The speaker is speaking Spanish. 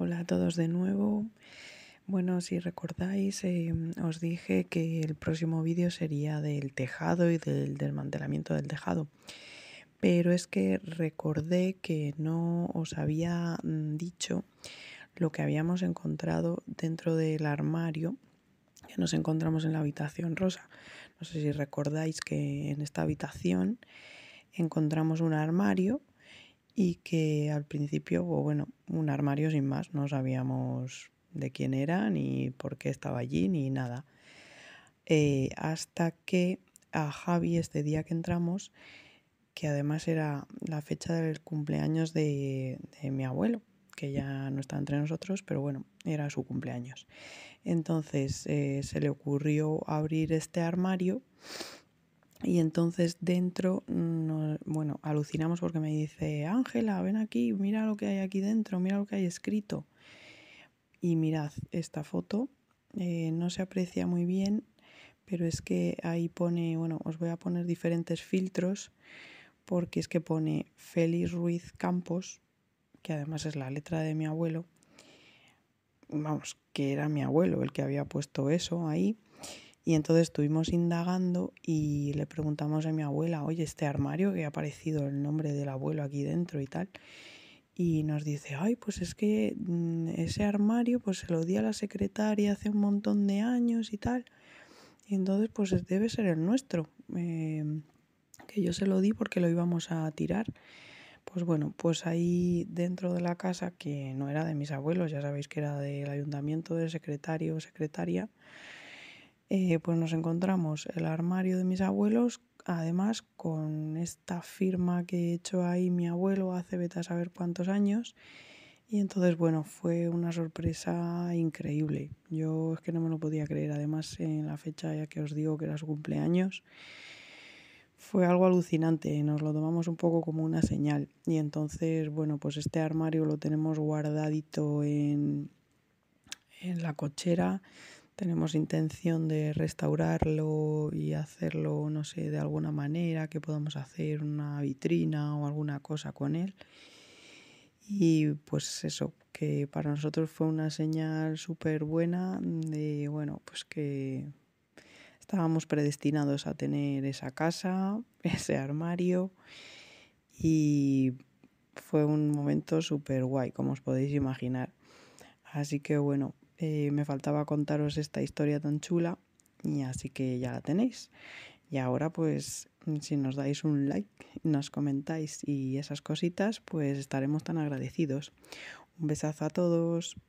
Hola a todos de nuevo. Bueno, si recordáis, em, os dije que el próximo vídeo sería del tejado y del desmantelamiento del tejado. Pero es que recordé que no os había mm, dicho lo que habíamos encontrado dentro del armario que nos encontramos en la habitación rosa. No sé si recordáis que en esta habitación encontramos un armario y que al principio, bueno, un armario sin más, no sabíamos de quién era, ni por qué estaba allí, ni nada. Eh, hasta que a Javi, este día que entramos, que además era la fecha del cumpleaños de, mi abuelo, que ya no está entre nosotros, pero bueno, era su cumpleaños. Entonces eh, se le ocurrió abrir este armario y entonces dentro, bueno, alucinamos porque me dice, Ángela, ven aquí, mira lo que hay aquí dentro, mira lo que hay escrito. Y mirad esta foto, eh, no se aprecia muy bien, pero es que ahí pone, bueno, os voy a poner diferentes filtros, porque es que pone Félix Ruiz Campos, que además es la letra de mi abuelo, vamos, que era mi abuelo el que había puesto eso ahí. Y entonces estuvimos indagando y le preguntamos a mi abuela, oye, este armario que ha aparecido el nombre del abuelo aquí dentro y tal. Y nos dice, ay, pues es que mm, ese armario pues se lo di a la secretaria hace un montón de años y tal. Y entonces pues debe ser el nuestro, em, que yo se lo di porque lo íbamos a tirar. Pues bueno, pues ahí dentro de la casa, que no era de mis abuelos, ya sabéis que era del ayuntamiento, del secretario o secretaria, eh, pues nos encontramos el armario de mis abuelos, además con esta firma que he hecho ahí mi abuelo hace beta a saber cuántos años. Y entonces, bueno, fue una sorpresa increíble. Yo es que no me lo podía creer. Además, en la fecha ya que os digo que era su cumpleaños, fue algo alucinante. Nos lo tomamos un poco como una señal. Y entonces, bueno, pues este armario lo tenemos guardadito en, en la cochera tenemos intención de restaurarlo y hacerlo, no sé, de alguna manera, que podamos hacer una vitrina o alguna cosa con él. Y pues eso, que para nosotros fue una señal súper buena de, bueno, pues que estábamos predestinados a tener esa casa, ese armario y fue un momento súper guay, como os podéis imaginar. Así que bueno, eh, me faltaba contaros esta historia tan chula y así que ya la tenéis. Y ahora pues si nos dais un like, nos comentáis y esas cositas, pues estaremos tan agradecidos. Un besazo a todos.